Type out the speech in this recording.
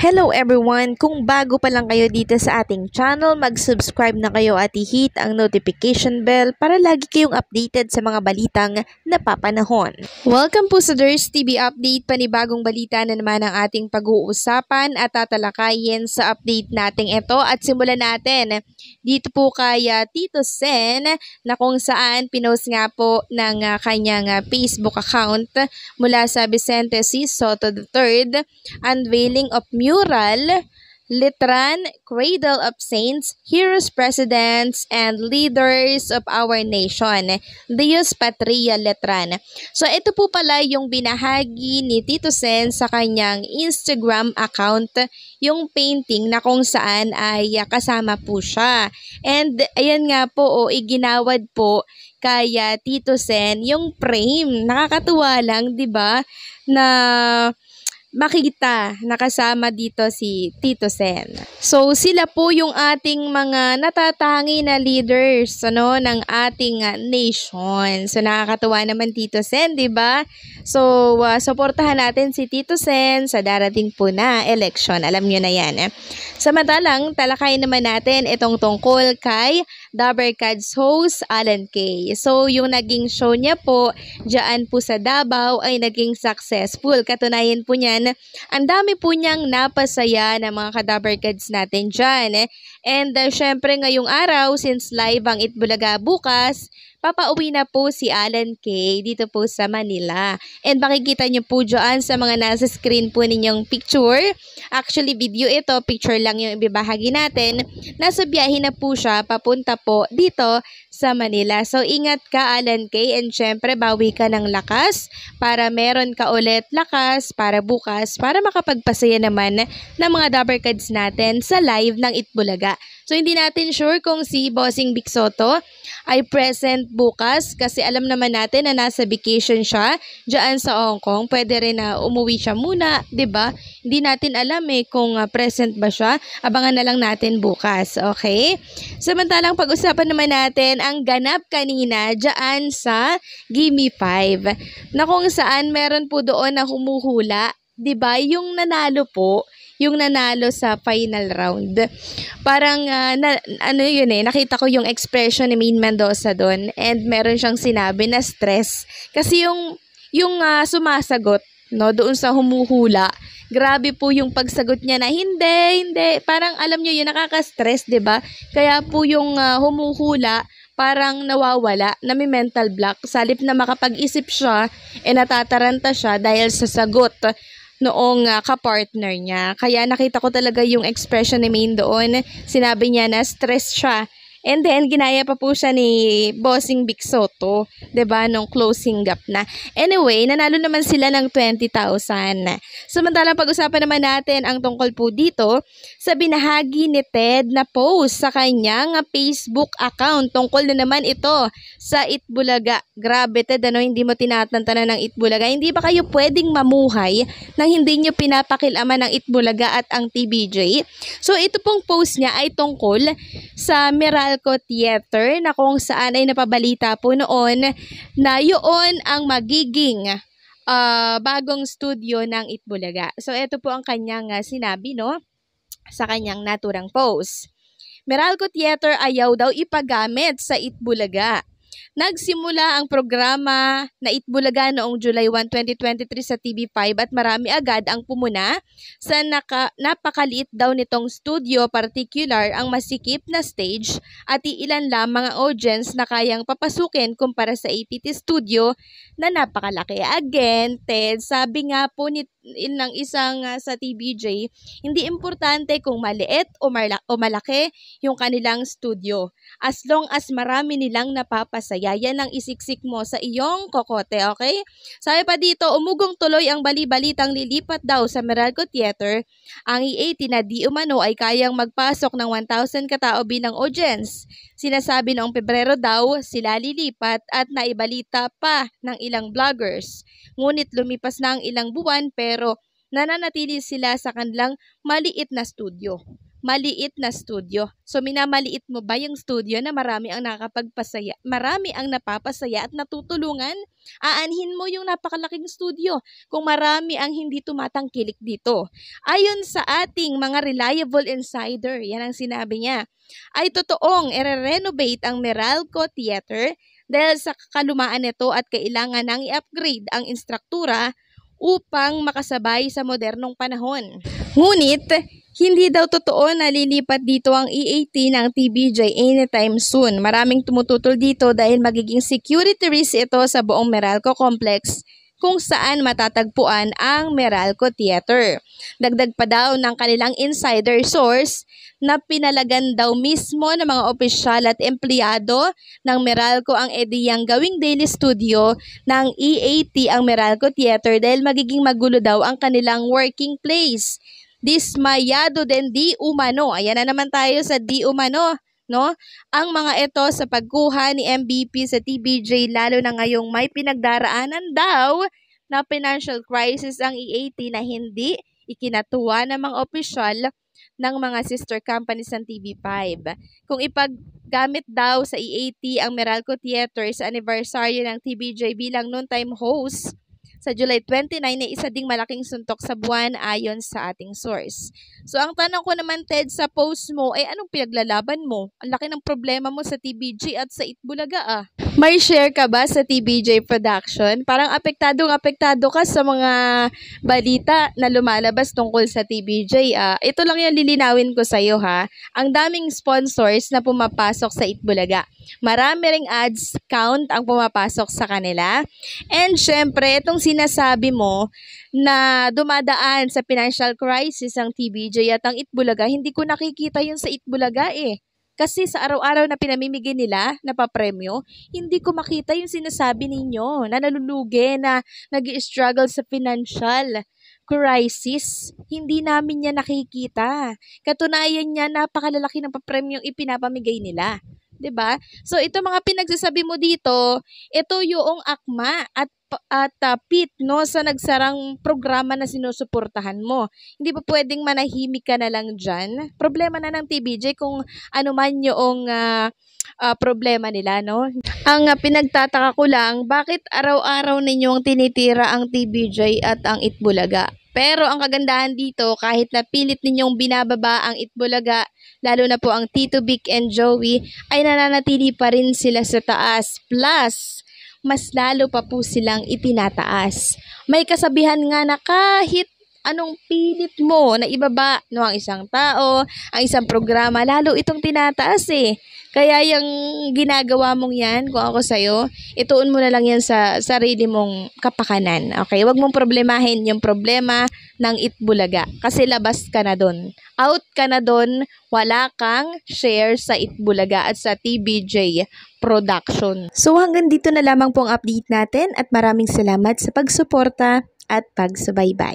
Hello everyone! Kung bago pa lang kayo dito sa ating channel, mag-subscribe na kayo at i-hit ang notification bell para lagi kayong updated sa mga balitang napapanahon. Welcome po sa Durs TV Update, panibagong balita na naman ang ating pag-uusapan at tatalakayin sa update nating ito at simulan natin dito po kay Tito Sen na kung saan pinost nga po ng ah, kanyang ah, Facebook account mula sa Vicente C. Soto III, unveiling of music mural, Litran, Cradle of Saints, Heroes, Presidents, and Leaders of Our Nation, Deus Patria Litran. So, ito po pala yung binahagi ni Tito Sen sa kanyang Instagram account, yung painting na kung saan ay kasama po siya. And, ayan nga po, o, iginawad po kaya Tito Sen yung frame. Nakakatuwa lang, di ba? Na makikita nakasama dito si Tito Sen. So sila po yung ating mga natatangi na leaders ano ng ating nation. So nakakatuwa naman Tito Sen, 'di ba? So uh, suportahan natin si Tito Sen sa darating po na election. Alam niyo na 'yan. Eh. Samantalang talakay naman natin itong tungkol kay Dabarcad's host Alan K. So yung naging show niya po diyan po sa Davao ay naging successful. Katunayan po niya naman, ang dami po niyang napasaya ng mga kadabar kids natin dyan. And uh, syempre ngayong araw, since live ang Itbulaga bukas, papauwi na po si Alan K. dito po sa Manila. And makikita niyo po dyan sa mga nasa screen po ninyong picture. Actually, video ito, picture lang yung ibibahagi natin. Nasa biyahe na po siya, papunta po dito sa Manila. So, ingat ka Alan K. And syempre, bawi ka ng lakas para meron ka ulit lakas para bukas bukas para makapagpasaya naman ng mga Dabber Kids natin sa live ng Itbulaga. So hindi natin sure kung si Bossing Big ay present bukas kasi alam naman natin na nasa vacation siya diyan sa Hong Kong. Pwede rin na umuwi siya muna, 'di ba? Hindi natin alam eh kung ah, present ba siya. Abangan na lang natin bukas, okay? Samantalang pag-usapan naman natin ang ganap kanina diyan sa Gimme 5 na kung saan meron po doon na humuhula 'di ba? Yung nanalo po, yung nanalo sa final round. Parang uh, na, ano yun eh, nakita ko yung expression ni Main Mendoza doon and meron siyang sinabi na stress kasi yung yung uh, sumasagot no doon sa humuhula grabe po yung pagsagot niya na hindi, hindi. Parang alam niyo yun, nakaka-stress, 'di ba? Kaya po yung uh, humuhula, parang nawawala, na may mental block. Salip na makapag-isip siya, eh natataranta siya dahil sa sagot noong uh, kapartner niya. Kaya nakita ko talaga yung expression ni Maine doon. Sinabi niya na stress siya And then, ginaya pa po siya ni Bossing Big Soto, ba diba, nung closing gap na. Anyway, nanalo naman sila ng 20,000. Samantalang pag-usapan naman natin ang tungkol po dito sa binahagi ni Ted na post sa kanyang Facebook account. Tungkol na naman ito sa Itbulaga. Grabe Ted, ano, hindi mo tinatantana ng Itbulaga. Hindi ba kayo pwedeng mamuhay nang hindi nyo pinapakilaman ng Itbulaga at ang TBJ? So, ito pong post niya ay tungkol sa Meral Palco Theater na kung saan ay napabalita po noon na yun ang magiging uh, bagong studio ng Itbulaga. So ito po ang kanyang uh, sinabi no sa kanyang naturang post. Meralco Theater ayaw daw ipagamit sa Itbulaga. Nagsimula ang programa na Itbulaga noong July 1, 2023 sa TV5 at marami agad ang pumuna sa naka, napakaliit daw nitong studio particular ang masikip na stage at iilan lamang ang audience na kayang papasukin kumpara sa APT studio na napakalaki. Again, Ted, sabi nga po ni, ng isang uh, sa TBJ, hindi importante kung maliit o, marla, o malaki yung kanilang studio as long as marami nilang napapasukin makasaya. Yan ang isiksik mo sa iyong kokote, okay? Sabi pa dito, umugong tuloy ang balibalitang lilipat daw sa Meralco Theater. Ang E80 na di umano ay kayang magpasok ng 1,000 katao bilang audience. Sinasabi noong Pebrero daw, sila lilipat at naibalita pa ng ilang vloggers. Ngunit lumipas na ang ilang buwan pero nananatili sila sa kanilang maliit na studio maliit na studio. So minamaliit mo ba yung studio na marami ang nakakapagpasaya, marami ang napapasaya at natutulungan? Aanhin mo yung napakalaking studio kung marami ang hindi tumatangkilik dito. Ayon sa ating mga reliable insider, yan ang sinabi niya, ay totoong ere-renovate ang Meralco Theater dahil sa kakalumaan nito at kailangan nang i-upgrade ang instruktura upang makasabay sa modernong panahon. Ngunit, hindi daw totoo na lilipat dito ang E80 ng TBJ anytime soon. Maraming tumututol dito dahil magiging security risk ito sa buong Meralco Complex kung saan matatagpuan ang Meralco Theater. Dagdag pa daw ng kanilang insider source na pinalagan daw mismo ng mga opisyal at empleyado ng Meralco ang ediyang gawing daily studio ng EAT ang Meralco Theater dahil magiging magulo daw ang kanilang working place dismayado din di umano. Ayan na naman tayo sa di umano no? Ang mga ito sa pagkuha ni MVP sa TBJ lalo na ngayong may pinagdaraanan daw na financial crisis ang EAT na hindi ikinatuwa ng mga opisyal ng mga sister companies ng TV5. Kung ipaggamit daw sa EAT ang Meralco Theater sa anibersaryo ng TBJ bilang noontime host sa July 29 ay eh, isa ding malaking suntok sa buwan ayon sa ating source. So ang tanong ko naman Ted sa post mo ay eh, anong pinaglalaban mo? Ang laki ng problema mo sa TBG at sa Itbulaga ah. May share ka ba sa TBJ Production? Parang apektadong apektado ka sa mga balita na lumalabas tungkol sa TBJ. Uh, ah. ito lang yung lilinawin ko sa iyo ha. Ang daming sponsors na pumapasok sa Itbulaga. Marami ring ads count ang pumapasok sa kanila. And syempre, itong sinasabi mo na dumadaan sa financial crisis ang TBJ at ang Itbulaga, hindi ko nakikita yun sa Itbulaga eh kasi sa araw-araw na pinamimigay nila na papremyo, hindi ko makita yung sinasabi ninyo na nalulugi, na nag struggle sa financial crisis. Hindi namin niya nakikita. Katunayan niya, napakalalaki ng papremyo ipinapamigay nila. 'di ba? So ito mga pinagsasabi mo dito, ito yung akma at at uh, ah, pit no sa nagsarang programa na sinusuportahan mo. Hindi pa pwedeng manahimik ka na lang diyan. Problema na ng TBJ kung ano man yung uh, uh, problema nila, no? Ang uh, pinagtataka ko lang, bakit araw-araw ninyong tinitira ang TBJ at ang Itbulaga? Pero ang kagandahan dito, kahit na pilit ninyong binababa ang Itbulaga, lalo na po ang Tito Vic and Joey, ay nananatili pa rin sila sa taas. Plus, mas lalo pa po silang itinataas. May kasabihan nga na kahit anong pilit mo na ibaba no ang isang tao, ang isang programa, lalo itong tinataas eh. Kaya yung ginagawa mong yan, kung ako sa'yo, ituon mo na lang yan sa sarili mong kapakanan. Okay? Huwag mong problemahin yung problema ng itbulaga. Kasi labas ka na doon. Out ka na doon. Wala kang share sa itbulaga at sa TBJ production. So hanggang dito na lamang po ang update natin at maraming salamat sa pagsuporta at pagsubaybay.